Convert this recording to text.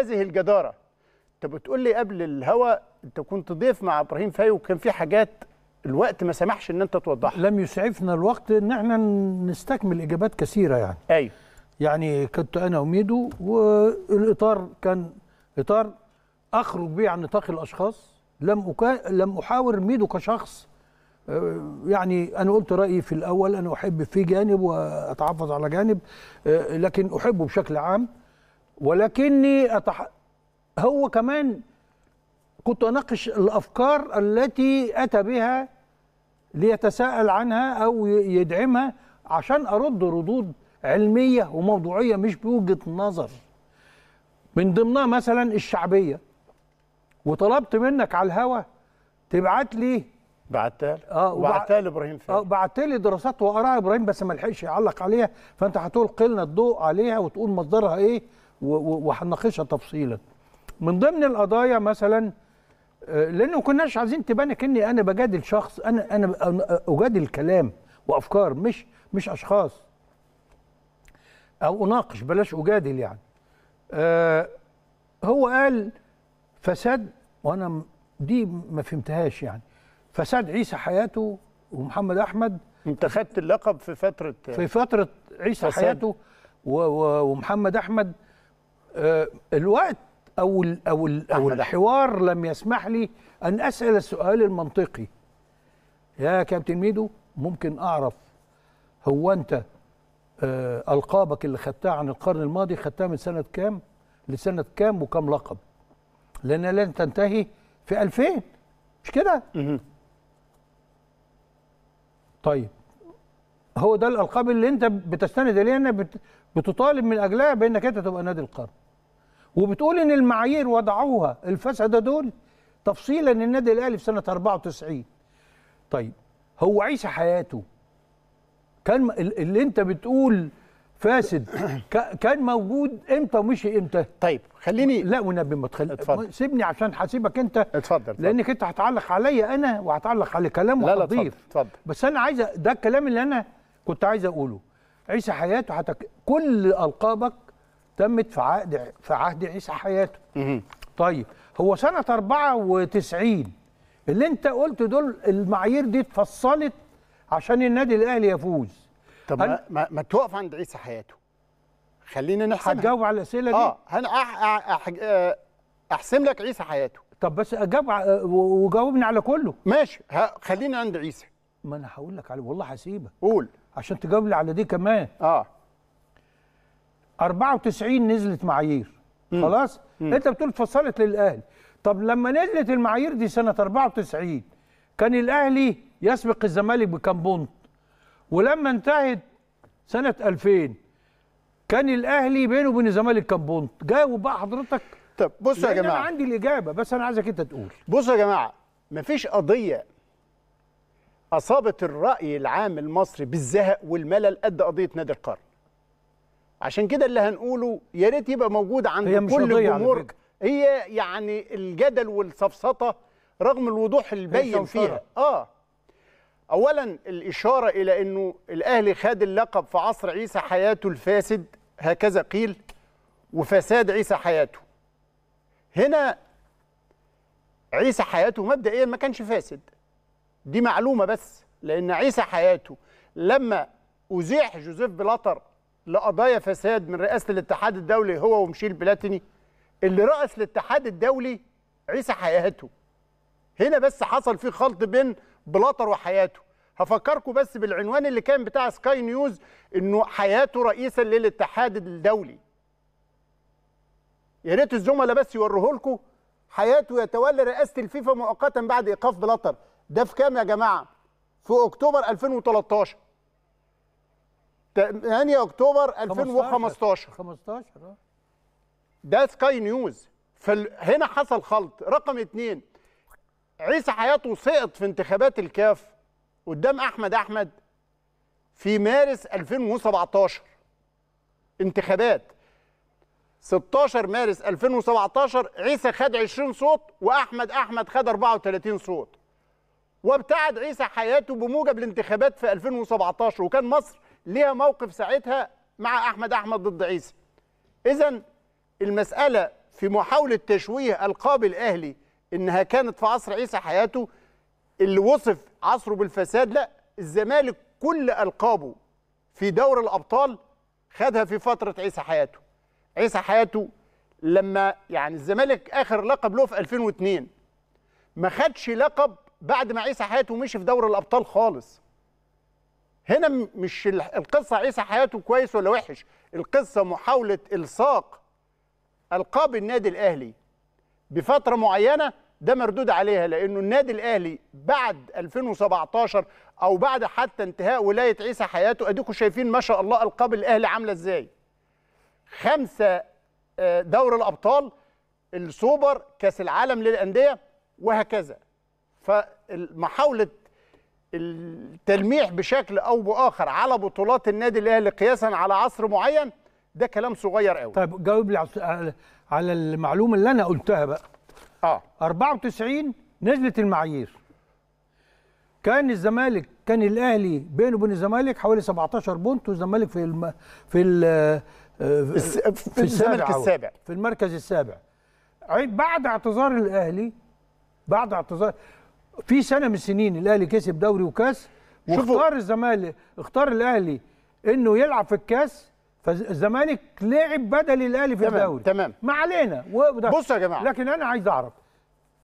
هذه الجداره انت بتقول لي قبل الهوا انت كنت ضيف مع ابراهيم فايو وكان في حاجات الوقت ما سمحش ان انت توضحها لم يسعفنا الوقت ان احنا نستكمل اجابات كثيره يعني ايوه يعني كنت انا وميدو والاطار كان اطار اخرج بيه عن نطاق الاشخاص لم أكا... لم احاور ميدو كشخص آه، يعني انا قلت رايي في الاول انا احب في جانب واتحفظ على جانب آه، لكن احبه بشكل عام ولكني أتح... هو كمان كنت أناقش الأفكار التي أتى بها ليتساءل عنها أو يدعمها عشان أرد ردود علمية وموضوعية مش بوجهة نظر من ضمنها مثلا الشعبية وطلبت منك على الهوا تبعت لي بعتها اه وبعتها لابراهيم فهمي اه بعت لي دراسات واراء ابراهيم بس ما لحقش يعلق عليها فانت هتلقي لنا الضوء عليها وتقول مصدرها ايه وهنناقشها تفصيلا من ضمن القضايا مثلا آه، لانه ما كناش عايزين تبانك اني انا بجادل شخص انا انا اجادل كلام وافكار مش مش اشخاص او اناقش بلاش اجادل يعني آه، هو قال فساد وانا دي ما فهمتهاش يعني فساد عيسى حياته ومحمد احمد انت خدت اللقب في فتره في فتره عيسى فساد. حياته ومحمد احمد آه، الوقت او الـ او الـ او الحوار لم يسمح لي ان اسال السؤال المنطقي يا كابتن ميدو ممكن اعرف هو انت آه، القابك اللي خدتها عن القرن الماضي خدتها من سنه كام لسنه كام وكم لقب لان لن تنتهي في 2000 مش كده طيب هو ده الالقاب اللي انت بتستند اليها انك بتطالب من اجلها بانك انت تبقى نادي القرن وبتقول ان المعايير وضعوها الفسده دول تفصيلا النادي الاهلي في سنه 94 طيب هو عيسى حياته كان اللي انت بتقول فاسد كان موجود امتى ومشي امتى طيب خليني لا ونبي ما تخلي اتفضل سيبني عشان هسيبك انت اتفضل لانك انت هتعلق عليا انا وهتعلق على كلام لا لا اتفضل اتفضل بس انا عايز ده الكلام اللي انا كنت عايز اقوله عيسى حياته حتى كل القابك تمت في عهد في عهد عيسى حياته طيب هو سنه 94 اللي انت قلت دول المعايير دي اتفصلت عشان النادي الاهلي يفوز طب هن... ما, ما توقف عند عيسى حياته خلينا نحسمها. هتجاوب على الاسئله دي اه هن أح... أح... أح... احسم لك عيسى حياته طب بس اجاوب وجاوبني على كله ماشي ها خلينا عند عيسى ما انا هقول لك على والله هسيبك قول عشان تجاوب لي على دي كمان اه 94 نزلت معايير خلاص مم. انت بتقول اتفصلت للاهلي طب لما نزلت المعايير دي سنه 94 كان الاهلي يسبق الزمالك بكام بونت ولما انتهت سنه 2000 كان الاهلي بينه وبين الزمالك كام بونت جاوب بقى حضرتك طب بصوا يا جماعه انا عندي الاجابه بس انا عايزك انت تقول بصوا يا جماعه مفيش قضيه اصابت الراي العام المصري بالزهق والملل قد قضيه نادي القرن عشان كده اللي هنقوله يا ريت يبقى موجود عند كل الجمهور هي يعني الجدل والسفسطه رغم الوضوح البين فيها اه اولا الاشاره الى انه الاهلي خد اللقب في عصر عيسى حياته الفاسد هكذا قيل وفساد عيسى حياته هنا عيسى حياته مبدئيا ما كانش فاسد دي معلومه بس لان عيسى حياته لما ازيح جوزيف بلاتر لقضايا فساد من رئاسه الاتحاد الدولي هو ومشيل بلاتيني اللي رأس الاتحاد الدولي عيسى حياته هنا بس حصل فيه خلط بين بلاطر وحياته هفكركم بس بالعنوان اللي كان بتاع سكاي نيوز انه حياته رئيسا للاتحاد الدولي يا ريت الزملاء بس يوروه لكم حياته يتولى رئاسه الفيفا مؤقتا بعد ايقاف بلاطر ده في كام يا جماعه في اكتوبر 2013 8 اكتوبر 2015 15 آه. ده سكاي نيوز فهنا حصل خلط رقم اتنين عيسى حياته سقط في انتخابات الكاف قدام احمد احمد في مارس 2017 انتخابات 16 مارس 2017 عيسى خد 20 صوت واحمد احمد خد 34 صوت وابتعد عيسى حياته بموجب الانتخابات في 2017 وكان مصر ليها موقف ساعتها مع احمد احمد ضد عيسى اذا المساله في محاوله تشويه القاب الاهلي انها كانت في عصر عيسى حياته اللي وصف عصره بالفساد لا الزمالك كل القابه في دور الابطال خدها في فتره عيسى حياته عيسى حياته لما يعني الزمالك اخر لقب له في 2002 ما خدش لقب بعد ما عيسى حياته مشي في دور الابطال خالص هنا مش القصه عيسى حياته كويس ولا وحش القصه محاوله الصاق القاب النادي الاهلي بفتره معينه ده مردود عليها لانه النادي الاهلي بعد 2017 او بعد حتى انتهاء ولايه عيسى حياته اديكم شايفين ما شاء الله القاب الاهلي عامله ازاي خمسه آه، دور الابطال السوبر كاس العالم للانديه وهكذا فمحاوله التلميح بشكل او باخر على بطولات النادي الاهلي قياسا على عصر معين ده كلام صغير قوي طيب جاوب لي على المعلومه اللي انا قلتها بقى اه 94 نزلت المعايير كان الزمالك كان الاهلي بينه وبين الزمالك حوالي 17 بونت والزمالك في الم... في ال... آه، في, السابع السابع في المركز السابع بعد اعتذار الاهلي بعد اعتذار في سنه من السنين الاهلي كسب دوري وكاس واختار الزمالك اختار الاهلي انه يلعب في الكاس فالزمالك لعب بدل الاهلي في تمام الدوري تمام ما علينا بصوا يا جماعه لكن انا عايز اعرف